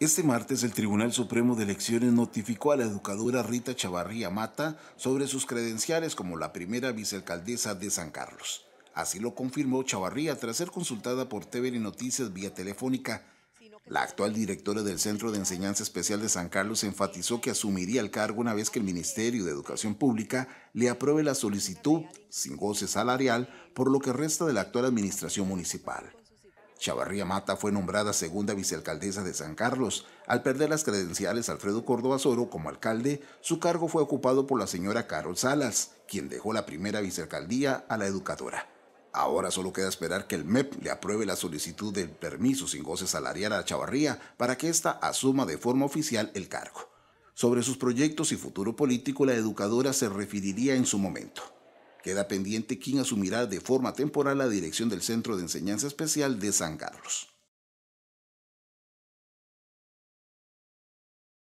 Este martes el Tribunal Supremo de Elecciones notificó a la educadora Rita Chavarría Mata sobre sus credenciales como la primera vicealcaldesa de San Carlos. Así lo confirmó Chavarría tras ser consultada por TVN Noticias vía telefónica. La actual directora del Centro de Enseñanza Especial de San Carlos enfatizó que asumiría el cargo una vez que el Ministerio de Educación Pública le apruebe la solicitud, sin goce salarial, por lo que resta de la actual administración municipal. Chavarría Mata fue nombrada segunda vicealcaldesa de San Carlos. Al perder las credenciales Alfredo Córdoba Soro como alcalde, su cargo fue ocupado por la señora Carol Salas, quien dejó la primera vicealcaldía a la educadora. Ahora solo queda esperar que el MEP le apruebe la solicitud del permiso sin goce salarial a Chavarría para que ésta asuma de forma oficial el cargo. Sobre sus proyectos y futuro político, la educadora se referiría en su momento. Queda pendiente quién asumirá de forma temporal la dirección del Centro de Enseñanza Especial de San Carlos.